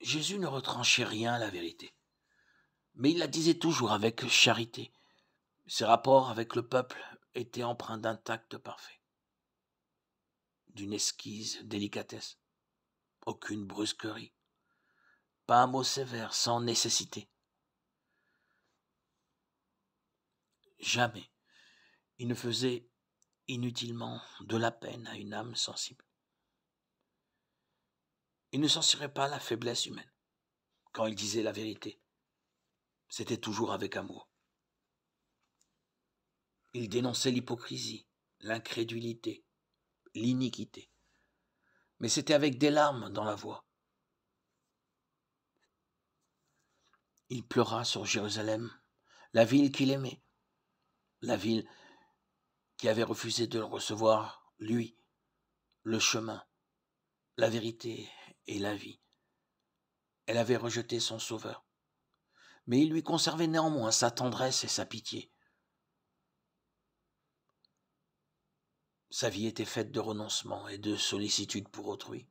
Jésus ne retranchait rien à la vérité, mais il la disait toujours avec charité. Ses rapports avec le peuple étaient empreints d'un tact parfait, d'une esquisse délicatesse, aucune brusquerie, pas un mot sévère, sans nécessité. Jamais il ne faisait inutilement de la peine à une âme sensible il ne censurait pas la faiblesse humaine. Quand il disait la vérité, c'était toujours avec amour. Il dénonçait l'hypocrisie, l'incrédulité, l'iniquité. Mais c'était avec des larmes dans la voix. Il pleura sur Jérusalem, la ville qu'il aimait, la ville qui avait refusé de le recevoir, lui, le chemin, la vérité et la vie. Elle avait rejeté son Sauveur, mais il lui conservait néanmoins sa tendresse et sa pitié. Sa vie était faite de renoncements et de sollicitude pour autrui.